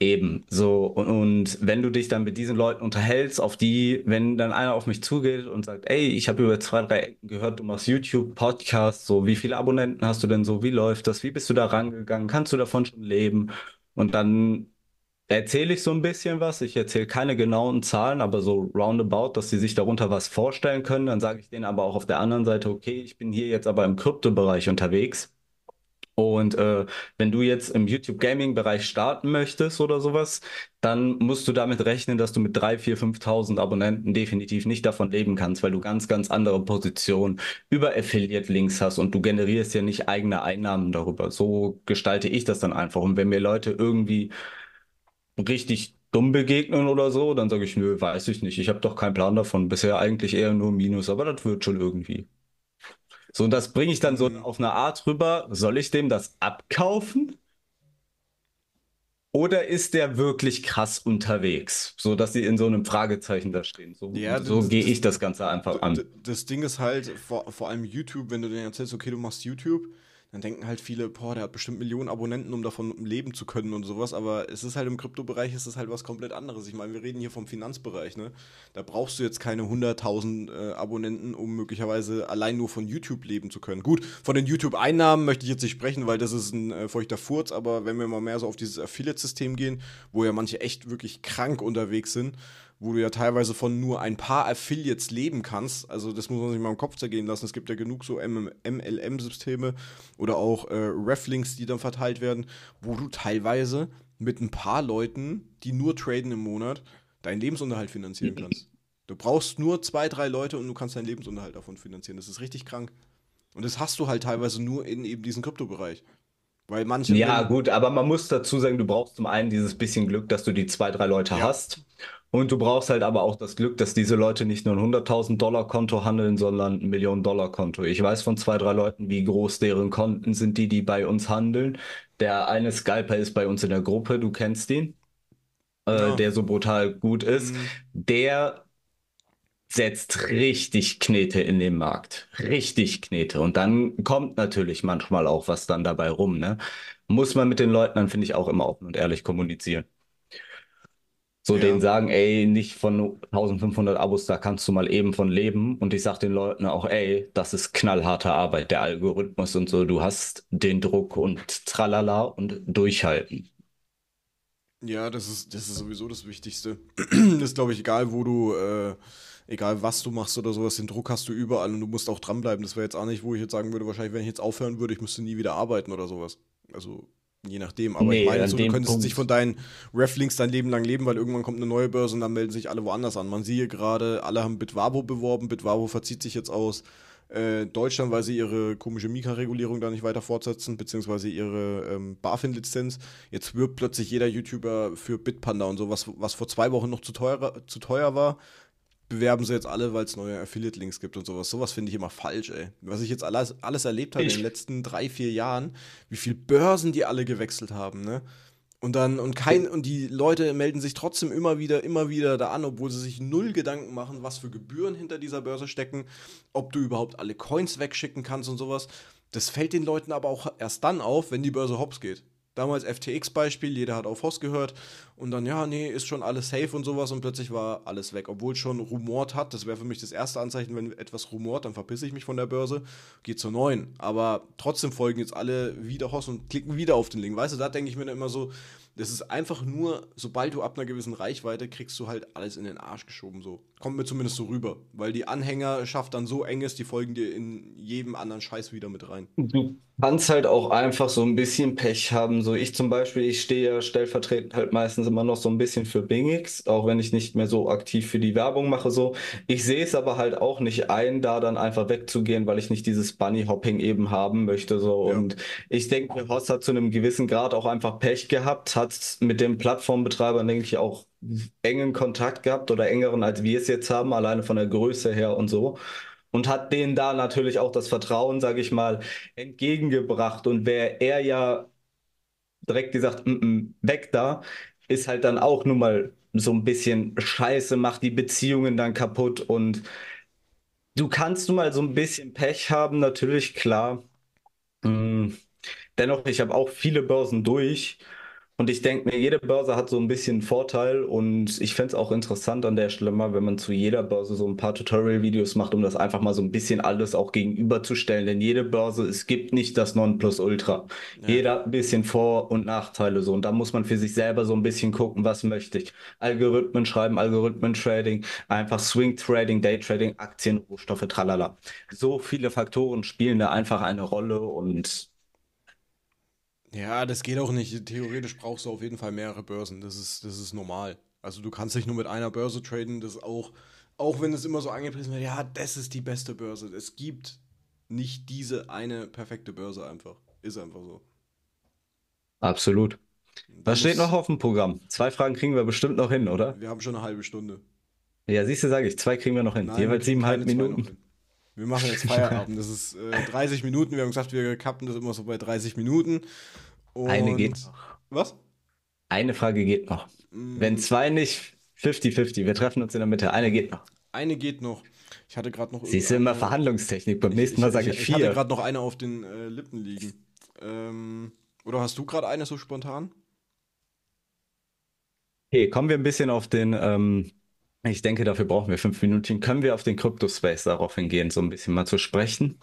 Eben, so. Und, und, wenn du dich dann mit diesen Leuten unterhältst, auf die, wenn dann einer auf mich zugeht und sagt, ey, ich habe über zwei, drei Ecken gehört, du machst YouTube, Podcast, so, wie viele Abonnenten hast du denn so, wie läuft das, wie bist du da rangegangen, kannst du davon schon leben? Und dann erzähle ich so ein bisschen was. Ich erzähle keine genauen Zahlen, aber so roundabout, dass sie sich darunter was vorstellen können. Dann sage ich denen aber auch auf der anderen Seite, okay, ich bin hier jetzt aber im Kryptobereich unterwegs. Und äh, wenn du jetzt im YouTube Gaming Bereich starten möchtest oder sowas, dann musst du damit rechnen, dass du mit drei, vier, 5.000 Abonnenten definitiv nicht davon leben kannst, weil du ganz, ganz andere Positionen über Affiliate Links hast und du generierst ja nicht eigene Einnahmen darüber. So gestalte ich das dann einfach. Und wenn mir Leute irgendwie richtig dumm begegnen oder so, dann sage ich, nö, weiß ich nicht. Ich habe doch keinen Plan davon. Bisher eigentlich eher nur Minus, aber das wird schon irgendwie. So, und das bringe ich dann so mhm. auf eine Art rüber. Soll ich dem das abkaufen? Oder ist der wirklich krass unterwegs, so dass sie in so einem Fragezeichen da stehen? So, ja, so gehe ich das Ganze einfach an. Das Ding ist halt vor, vor allem YouTube, wenn du denen erzählst, okay, du machst YouTube, dann denken halt viele, boah, der hat bestimmt Millionen Abonnenten, um davon leben zu können und sowas, aber es ist halt im Kryptobereich, es ist halt was komplett anderes. Ich meine, wir reden hier vom Finanzbereich, ne? Da brauchst du jetzt keine 100.000 äh, Abonnenten, um möglicherweise allein nur von YouTube leben zu können. Gut, von den YouTube-Einnahmen möchte ich jetzt nicht sprechen, weil das ist ein äh, feuchter Furz, aber wenn wir mal mehr so auf dieses Affiliate-System gehen, wo ja manche echt wirklich krank unterwegs sind, wo du ja teilweise von nur ein paar Affiliates leben kannst. Also das muss man sich mal im Kopf zergehen lassen. Es gibt ja genug so MLM-Systeme oder auch äh, Reflinks, die dann verteilt werden, wo du teilweise mit ein paar Leuten, die nur traden im Monat, deinen Lebensunterhalt finanzieren mhm. kannst. Du brauchst nur zwei, drei Leute und du kannst deinen Lebensunterhalt davon finanzieren. Das ist richtig krank. Und das hast du halt teilweise nur in eben diesem Kryptobereich. Weil manche. Ja, gut, aber man muss dazu sagen, du brauchst zum einen dieses bisschen Glück, dass du die zwei, drei Leute ja. hast. Und du brauchst halt aber auch das Glück, dass diese Leute nicht nur ein 100.000 Dollar Konto handeln, sondern ein Millionen Dollar Konto. Ich weiß von zwei, drei Leuten, wie groß deren Konten sind, die, die bei uns handeln. Der eine Skyper ist bei uns in der Gruppe, du kennst ihn, äh, ja. der so brutal gut ist. Mhm. Der setzt richtig Knete in den Markt. Richtig Knete. Und dann kommt natürlich manchmal auch was dann dabei rum. Ne? Muss man mit den Leuten dann, finde ich, auch immer offen und ehrlich kommunizieren. So ja. denen sagen, ey, nicht von 1500 Abos, da kannst du mal eben von leben. Und ich sage den Leuten auch, ey, das ist knallharte Arbeit, der Algorithmus und so. Du hast den Druck und tralala und durchhalten. Ja, das ist, das ist sowieso das Wichtigste. das ist, glaube ich, egal, wo du, äh, egal was du machst oder sowas, den Druck hast du überall und du musst auch dranbleiben. Das wäre jetzt auch nicht, wo ich jetzt sagen würde, wahrscheinlich, wenn ich jetzt aufhören würde, ich müsste nie wieder arbeiten oder sowas. Also Je nachdem, aber nee, ich meine, so, du könntest Punkt. nicht von deinen Reflinks dein Leben lang leben, weil irgendwann kommt eine neue Börse und dann melden sich alle woanders an. Man sieht gerade, alle haben Bitwabo beworben, Bitwabo verzieht sich jetzt aus äh, Deutschland, weil sie ihre komische Mika-Regulierung da nicht weiter fortsetzen, beziehungsweise ihre ähm, BaFin-Lizenz. Jetzt wirbt plötzlich jeder YouTuber für Bitpanda und so, was, was vor zwei Wochen noch zu teuer, zu teuer war, bewerben sie jetzt alle, weil es neue Affiliate-Links gibt und sowas. Sowas finde ich immer falsch, ey. Was ich jetzt alles, alles erlebt habe in den letzten drei, vier Jahren, wie viele Börsen die alle gewechselt haben, ne? Und dann, und kein, und die Leute melden sich trotzdem immer wieder, immer wieder da an, obwohl sie sich null Gedanken machen, was für Gebühren hinter dieser Börse stecken, ob du überhaupt alle Coins wegschicken kannst und sowas. Das fällt den Leuten aber auch erst dann auf, wenn die Börse hops geht damals FTX-Beispiel, jeder hat auf Hoss gehört und dann, ja, nee, ist schon alles safe und sowas und plötzlich war alles weg, obwohl schon rumort hat. Das wäre für mich das erste Anzeichen, wenn etwas rumort, dann verpisse ich mich von der Börse, gehe zur neuen. Aber trotzdem folgen jetzt alle wieder Hoss und klicken wieder auf den Link. Weißt du, da denke ich mir dann immer so, das ist einfach nur, sobald du ab einer gewissen Reichweite kriegst du halt alles in den Arsch geschoben so. Kommt mir zumindest so rüber, weil die Anhänger schafft dann so enges, die folgen dir in jedem anderen Scheiß wieder mit rein. Du kannst halt auch einfach so ein bisschen Pech haben. So ich zum Beispiel, ich stehe ja stellvertretend halt meistens immer noch so ein bisschen für Bingix, auch wenn ich nicht mehr so aktiv für die Werbung mache. So ich sehe es aber halt auch nicht ein, da dann einfach wegzugehen, weil ich nicht dieses Bunny Hopping eben haben möchte. So ja. und ich denke, Horst hat zu einem gewissen Grad auch einfach Pech gehabt, hat mit dem Plattformbetreiber denke ich auch engen Kontakt gehabt oder engeren, als wir es jetzt haben, alleine von der Größe her und so. Und hat denen da natürlich auch das Vertrauen, sage ich mal, entgegengebracht. Und wer er ja direkt gesagt, M mm, -m, mm, weg da, ist halt dann auch nun mal so ein bisschen scheiße, macht die Beziehungen dann kaputt. Und du kannst nun mal so ein bisschen Pech haben, natürlich, klar. Mhm. Dennoch, ich habe auch viele Börsen durch und ich denke mir, jede Börse hat so ein bisschen Vorteil und ich fände es auch interessant an der Stelle mal, wenn man zu jeder Börse so ein paar Tutorial-Videos macht, um das einfach mal so ein bisschen alles auch gegenüberzustellen. Denn jede Börse, es gibt nicht das Nonplusultra. Ja. Jeder hat ein bisschen Vor- und Nachteile so. Und da muss man für sich selber so ein bisschen gucken, was möchte ich. Algorithmen schreiben, Algorithmen-Trading, einfach Swing-Trading, Day-Trading, Aktien, Rohstoffe, tralala. So viele Faktoren spielen da einfach eine Rolle und ja, das geht auch nicht. Theoretisch brauchst du auf jeden Fall mehrere Börsen. Das ist, das ist normal. Also du kannst nicht nur mit einer Börse traden, das auch, auch wenn es immer so angepriesen wird, ja, das ist die beste Börse. Es gibt nicht diese eine perfekte Börse einfach. Ist einfach so. Absolut. Was steht noch auf dem Programm? Zwei Fragen kriegen wir bestimmt noch hin, oder? Wir haben schon eine halbe Stunde. Ja, siehst du, sage ich, zwei kriegen wir noch hin. Nein, Jeweils siebeneinhalb Minuten wir machen jetzt Feierabend. das ist äh, 30 Minuten. Wir haben gesagt, wir kappen das immer so bei 30 Minuten. Und Eine geht noch. Was? Eine Frage geht noch. Mm. Wenn zwei nicht, 50-50. Wir treffen uns in der Mitte. Eine geht noch. Eine geht noch. Ich hatte gerade noch. Siehst du immer Verhandlungstechnik. Beim ich, nächsten Mal sage ich, ich, vier. Ich hatte gerade noch eine auf den äh, Lippen liegen. Ähm, oder hast du gerade eine so spontan? Okay, kommen wir ein bisschen auf den ähm, ich denke, dafür brauchen wir fünf Minuten. Können wir auf den Crypto-Space darauf hingehen, so ein bisschen mal zu sprechen?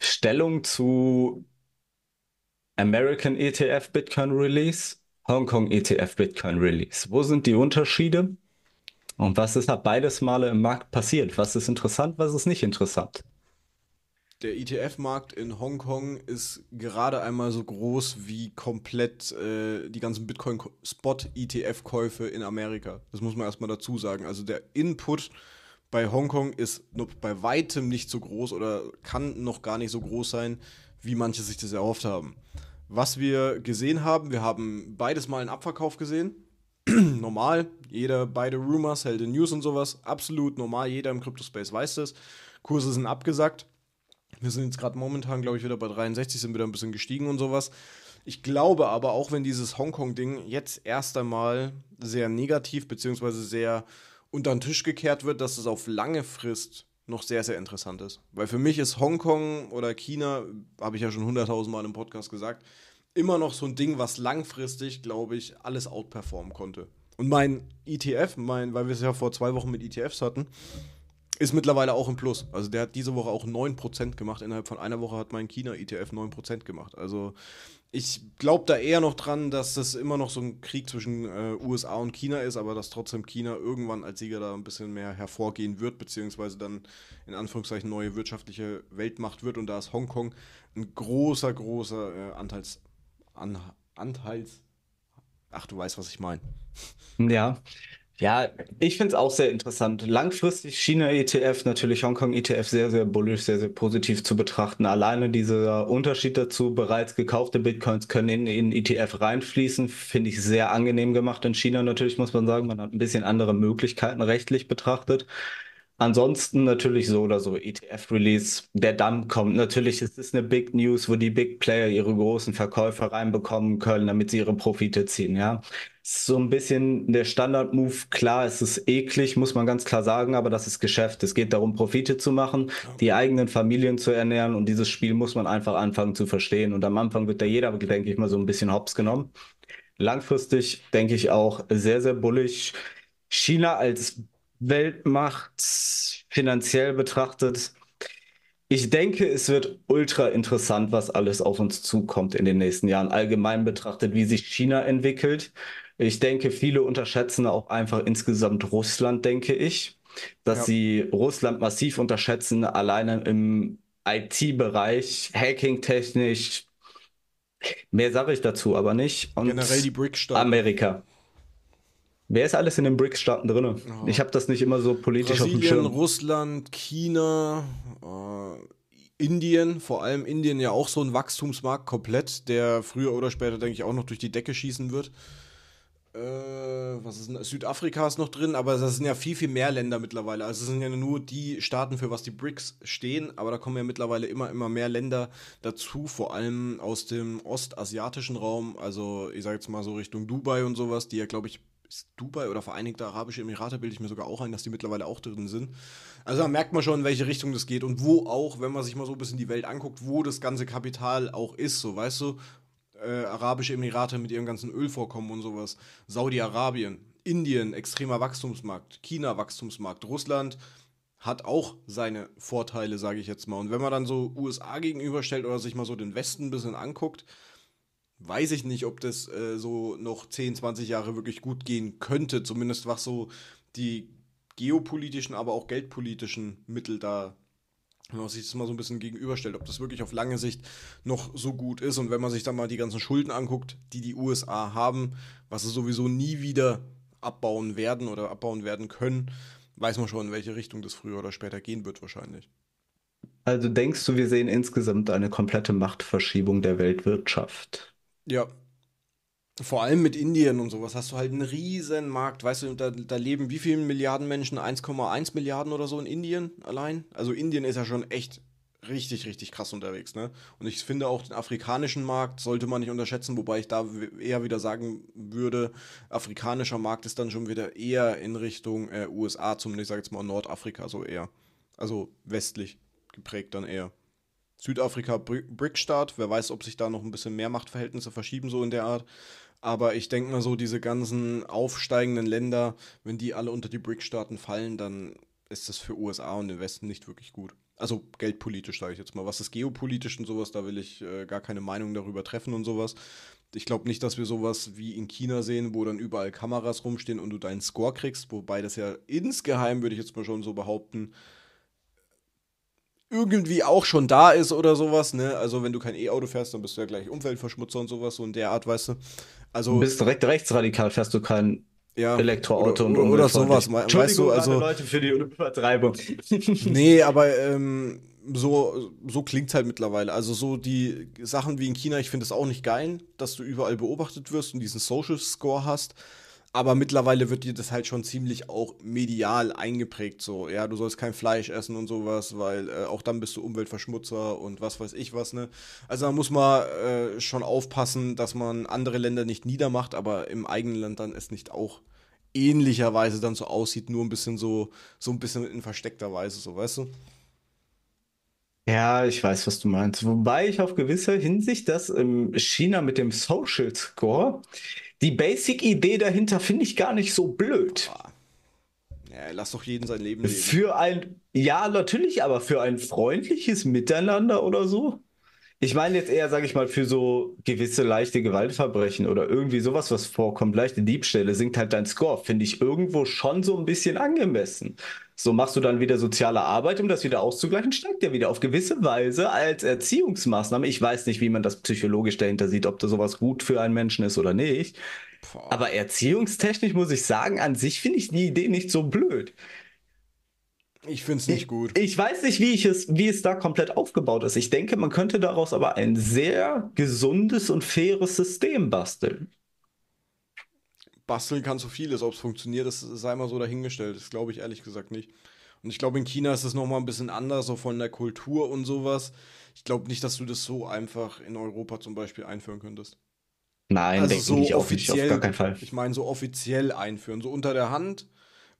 Stellung zu American ETF Bitcoin Release, Hong Kong ETF Bitcoin Release. Wo sind die Unterschiede? Und was ist da beides Male im Markt passiert? Was ist interessant, was ist nicht interessant? der ETF-Markt in Hongkong ist gerade einmal so groß wie komplett äh, die ganzen Bitcoin-Spot-ETF-Käufe in Amerika. Das muss man erstmal dazu sagen. Also der Input bei Hongkong ist bei weitem nicht so groß oder kann noch gar nicht so groß sein, wie manche sich das erhofft haben. Was wir gesehen haben, wir haben beides mal einen Abverkauf gesehen. normal, jeder, beide Rumors, Helde News und sowas, absolut normal, jeder im Crypto-Space weiß das. Kurse sind abgesackt. Wir sind jetzt gerade momentan, glaube ich, wieder bei 63, sind wieder ein bisschen gestiegen und sowas. Ich glaube aber, auch wenn dieses Hongkong-Ding jetzt erst einmal sehr negativ bzw. sehr unter den Tisch gekehrt wird, dass es auf lange Frist noch sehr, sehr interessant ist. Weil für mich ist Hongkong oder China, habe ich ja schon hunderttausend Mal im Podcast gesagt, immer noch so ein Ding, was langfristig, glaube ich, alles outperformen konnte. Und mein ETF, mein, weil wir es ja vor zwei Wochen mit ETFs hatten, ist mittlerweile auch im Plus. Also der hat diese Woche auch 9% gemacht. Innerhalb von einer Woche hat mein China-ETF 9% gemacht. Also ich glaube da eher noch dran, dass das immer noch so ein Krieg zwischen äh, USA und China ist, aber dass trotzdem China irgendwann als Sieger da ein bisschen mehr hervorgehen wird, beziehungsweise dann in Anführungszeichen neue wirtschaftliche Weltmacht wird. Und da ist Hongkong ein großer, großer äh, Anteils... An, Anteils... Ach, du weißt, was ich meine. Ja, ja, ich finde es auch sehr interessant. Langfristig China-ETF, natürlich Hongkong-ETF, sehr, sehr bullisch, sehr, sehr positiv zu betrachten. Alleine dieser Unterschied dazu, bereits gekaufte Bitcoins können in den ETF reinfließen, finde ich sehr angenehm gemacht. In China natürlich muss man sagen, man hat ein bisschen andere Möglichkeiten rechtlich betrachtet. Ansonsten natürlich so oder so ETF-Release. Der Dump kommt. Natürlich ist es eine Big News, wo die Big Player ihre großen Verkäufer reinbekommen können, damit sie ihre Profite ziehen. Ja, so ein bisschen der Standard-Move. Klar, es ist eklig, muss man ganz klar sagen, aber das ist Geschäft. Es geht darum, Profite zu machen, die eigenen Familien zu ernähren und dieses Spiel muss man einfach anfangen zu verstehen. Und am Anfang wird da jeder, denke ich mal, so ein bisschen hops genommen. Langfristig denke ich auch sehr, sehr bullig. China als Weltmacht finanziell betrachtet. Ich denke, es wird ultra interessant, was alles auf uns zukommt in den nächsten Jahren. Allgemein betrachtet, wie sich China entwickelt. Ich denke, viele unterschätzen auch einfach insgesamt Russland, denke ich, dass ja. sie Russland massiv unterschätzen, alleine im IT-Bereich, Hacking-technisch. Mehr sage ich dazu aber nicht. Und Generell die brics staaten Amerika. Wer ist alles in den BRICS-Staaten drin? Oh. Ich habe das nicht immer so politisch Brasilien, auf dem Schirm. Russland, China, äh, Indien, vor allem Indien ja auch so ein Wachstumsmarkt komplett, der früher oder später, denke ich, auch noch durch die Decke schießen wird. Äh, was ist denn? Südafrika ist noch drin, aber das sind ja viel, viel mehr Länder mittlerweile. Also es sind ja nur die Staaten, für was die BRICS stehen, aber da kommen ja mittlerweile immer, immer mehr Länder dazu, vor allem aus dem ostasiatischen Raum, also ich sage jetzt mal so Richtung Dubai und sowas, die ja, glaube ich, Dubai oder Vereinigte Arabische Emirate bilde ich mir sogar auch ein, dass die mittlerweile auch drin sind. Also da merkt man schon, in welche Richtung das geht und wo auch, wenn man sich mal so ein bisschen die Welt anguckt, wo das ganze Kapital auch ist, so weißt du, äh, Arabische Emirate mit ihren ganzen Ölvorkommen und sowas, Saudi-Arabien, Indien, extremer Wachstumsmarkt, China Wachstumsmarkt, Russland hat auch seine Vorteile, sage ich jetzt mal. Und wenn man dann so USA gegenüberstellt oder sich mal so den Westen ein bisschen anguckt, weiß ich nicht, ob das äh, so noch 10, 20 Jahre wirklich gut gehen könnte, zumindest was so die geopolitischen, aber auch geldpolitischen Mittel da wenn man sich das mal so ein bisschen gegenüberstellt, ob das wirklich auf lange Sicht noch so gut ist. Und wenn man sich dann mal die ganzen Schulden anguckt, die die USA haben, was sie sowieso nie wieder abbauen werden oder abbauen werden können, weiß man schon, in welche Richtung das früher oder später gehen wird wahrscheinlich. Also denkst du, wir sehen insgesamt eine komplette Machtverschiebung der Weltwirtschaft? Ja. Vor allem mit Indien und sowas hast du halt einen riesen Markt. Weißt du, da, da leben wie viele Milliarden Menschen? 1,1 Milliarden oder so in Indien allein. Also Indien ist ja schon echt richtig, richtig krass unterwegs. Ne? Und ich finde auch den afrikanischen Markt sollte man nicht unterschätzen, wobei ich da eher wieder sagen würde, afrikanischer Markt ist dann schon wieder eher in Richtung äh, USA, zumindest ich sage jetzt mal Nordafrika so eher. Also westlich geprägt dann eher. Südafrika Brickstart. Wer weiß, ob sich da noch ein bisschen mehr Machtverhältnisse verschieben, so in der Art. Aber ich denke mal so, diese ganzen aufsteigenden Länder, wenn die alle unter die BRIC-Staaten fallen, dann ist das für USA und den Westen nicht wirklich gut. Also geldpolitisch sage ich jetzt mal. Was ist geopolitisch und sowas, da will ich äh, gar keine Meinung darüber treffen und sowas. Ich glaube nicht, dass wir sowas wie in China sehen, wo dann überall Kameras rumstehen und du deinen Score kriegst, wobei das ja insgeheim, würde ich jetzt mal schon so behaupten, irgendwie auch schon da ist oder sowas, ne? Also wenn du kein E-Auto fährst, dann bist du ja gleich Umweltverschmutzer und sowas, so in der Art, weißt du. Also, du bist direkt rechtsradikal, fährst du kein ja, Elektroauto oder, oder, oder sowas. Weißt du, also Leute für die Übertreibung. nee, aber ähm, so, so klingt halt mittlerweile. Also so die Sachen wie in China, ich finde es auch nicht geil, dass du überall beobachtet wirst und diesen Social Score hast. Aber mittlerweile wird dir das halt schon ziemlich auch medial eingeprägt. So, ja, du sollst kein Fleisch essen und sowas, weil äh, auch dann bist du Umweltverschmutzer und was weiß ich was, ne? Also da muss man äh, schon aufpassen, dass man andere Länder nicht niedermacht, aber im eigenen Land dann es nicht auch ähnlicherweise dann so aussieht, nur ein bisschen so, so ein bisschen in versteckter Weise, so, weißt du? Ja, ich weiß, was du meinst. Wobei ich auf gewisser Hinsicht, das ähm, China mit dem Social Score, die Basic-Idee dahinter finde ich gar nicht so blöd. Ja, lass doch jeden sein Leben leben. Für ein, ja, natürlich, aber für ein freundliches Miteinander oder so. Ich meine jetzt eher, sage ich mal, für so gewisse leichte Gewaltverbrechen oder irgendwie sowas, was vorkommt, leichte Diebstähle, sinkt halt dein Score, finde ich irgendwo schon so ein bisschen angemessen. So machst du dann wieder soziale Arbeit, um das wieder auszugleichen, steigt der wieder auf gewisse Weise als Erziehungsmaßnahme. Ich weiß nicht, wie man das psychologisch dahinter sieht, ob da sowas gut für einen Menschen ist oder nicht. Boah. Aber erziehungstechnisch muss ich sagen, an sich finde ich die Idee nicht so blöd. Ich finde es nicht gut. ich weiß nicht, wie, ich es, wie es da komplett aufgebaut ist. Ich denke, man könnte daraus aber ein sehr gesundes und faires System basteln basteln kann so vieles. Ob es funktioniert, das sei mal so dahingestellt. Das glaube ich ehrlich gesagt nicht. Und ich glaube, in China ist das nochmal ein bisschen anders, so von der Kultur und sowas. Ich glaube nicht, dass du das so einfach in Europa zum Beispiel einführen könntest. Nein, also so ich offiziell, auf gar keinen Fall. Ich meine, so offiziell einführen, so unter der Hand.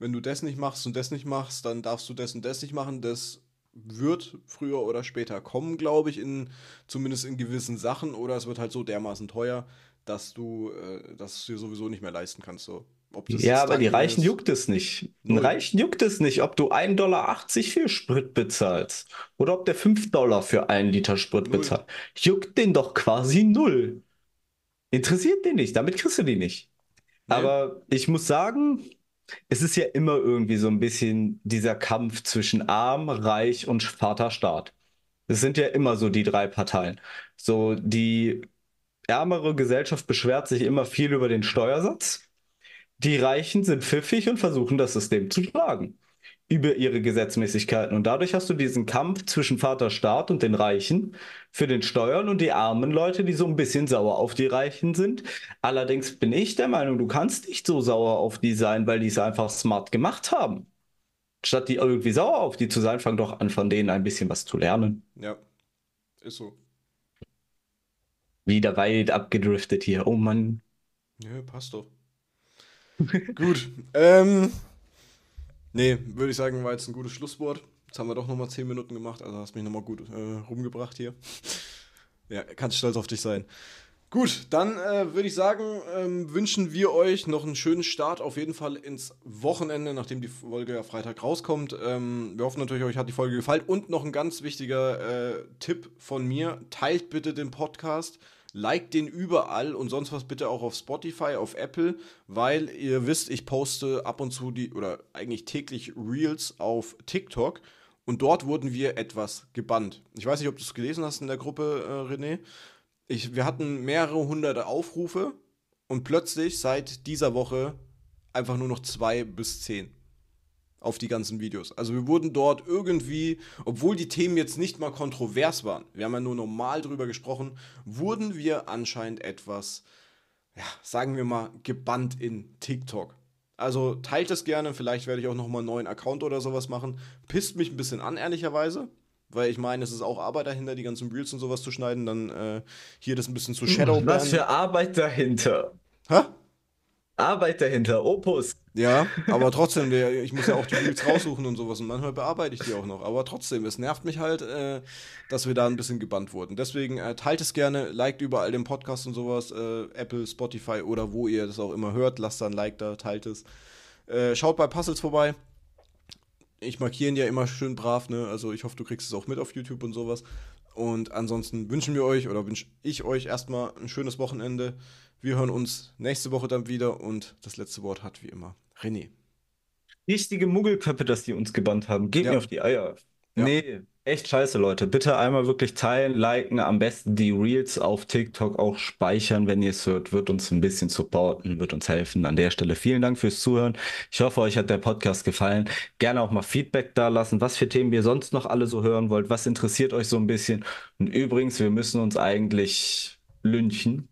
Wenn du das nicht machst und das nicht machst, dann darfst du das und das nicht machen. Das wird früher oder später kommen, glaube ich, in, zumindest in gewissen Sachen. Oder es wird halt so dermaßen teuer, dass du äh, das dir sowieso nicht mehr leisten kannst. So. ja, aber die Reichen ist. juckt es nicht. Den Reichen juckt es nicht, ob du 1,80 Dollar für Sprit bezahlst oder ob der 5 Dollar für einen Liter Sprit Null. bezahlt. Juckt den doch quasi null. Interessiert den nicht, damit kriegst du die nicht. Nee. Aber ich muss sagen, es ist ja immer irgendwie so ein bisschen dieser Kampf zwischen Arm, Reich und Vaterstaat. Es sind ja immer so die drei Parteien. So, die ärmere Gesellschaft beschwert sich immer viel über den Steuersatz. Die Reichen sind pfiffig und versuchen das System zu schlagen über ihre Gesetzmäßigkeiten. Und dadurch hast du diesen Kampf zwischen Vaterstaat und den Reichen für den Steuern und die armen Leute, die so ein bisschen sauer auf die Reichen sind. Allerdings bin ich der Meinung, du kannst nicht so sauer auf die sein, weil die es einfach smart gemacht haben. Statt die irgendwie sauer auf die zu sein, fang doch an, von denen ein bisschen was zu lernen. Ja, ist so. Wieder weit abgedriftet hier. Oh Mann. Ja, passt doch. Gut. Ähm, nee, würde ich sagen, war jetzt ein gutes Schlusswort. Jetzt haben wir doch nochmal 10 Minuten gemacht, also hast mich nochmal gut äh, rumgebracht hier. Ja, kannst stolz auf dich sein. Gut, dann äh, würde ich sagen, ähm, wünschen wir euch noch einen schönen Start auf jeden Fall ins Wochenende, nachdem die Folge ja Freitag rauskommt. Ähm, wir hoffen natürlich, euch hat die Folge gefallen. Und noch ein ganz wichtiger äh, Tipp von mir: teilt bitte den Podcast. liked den überall und sonst was bitte auch auf Spotify, auf Apple, weil ihr wisst, ich poste ab und zu die oder eigentlich täglich Reels auf TikTok und dort wurden wir etwas gebannt. Ich weiß nicht, ob du es gelesen hast in der Gruppe, äh, René ich, wir hatten mehrere hunderte Aufrufe und plötzlich seit dieser Woche einfach nur noch zwei bis zehn auf die ganzen Videos. Also wir wurden dort irgendwie, obwohl die Themen jetzt nicht mal kontrovers waren, wir haben ja nur normal drüber gesprochen, wurden wir anscheinend etwas, ja, sagen wir mal, gebannt in TikTok. Also teilt es gerne, vielleicht werde ich auch nochmal einen neuen Account oder sowas machen. Pisst mich ein bisschen an, ehrlicherweise weil ich meine, es ist auch Arbeit dahinter, die ganzen Reels und sowas zu schneiden, dann äh, hier das ein bisschen zu hm, Shadow. Was für Arbeit dahinter? Hä? Arbeit dahinter, Opus. Ja, aber trotzdem, der, ich muss ja auch die Reels raussuchen und sowas und manchmal bearbeite ich die auch noch. Aber trotzdem, es nervt mich halt, äh, dass wir da ein bisschen gebannt wurden. Deswegen äh, teilt es gerne, liked überall den Podcast und sowas, äh, Apple, Spotify oder wo ihr das auch immer hört. Lasst da ein Like da, teilt es. Äh, schaut bei Puzzles vorbei ich markiere ihn ja immer schön brav, ne? Also ich hoffe, du kriegst es auch mit auf YouTube und sowas. Und ansonsten wünschen wir euch oder wünsche ich euch erstmal ein schönes Wochenende. Wir hören uns nächste Woche dann wieder und das letzte Wort hat wie immer René. Richtige Muggelköpfe, dass die uns gebannt haben. Geht ja. mir auf die Eier. Ja. Nee echt scheiße, Leute. Bitte einmal wirklich teilen, liken, am besten die Reels auf TikTok auch speichern, wenn ihr es hört. Wird uns ein bisschen supporten, wird uns helfen. An der Stelle vielen Dank fürs Zuhören. Ich hoffe, euch hat der Podcast gefallen. Gerne auch mal Feedback da lassen, was für Themen ihr sonst noch alle so hören wollt. Was interessiert euch so ein bisschen? Und übrigens, wir müssen uns eigentlich lynchen.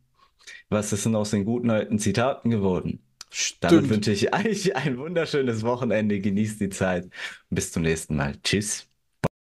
Was ist denn aus den guten alten Zitaten geworden? Stimmt. Damit wünsche ich euch ein wunderschönes Wochenende. Genießt die Zeit. Bis zum nächsten Mal. Tschüss.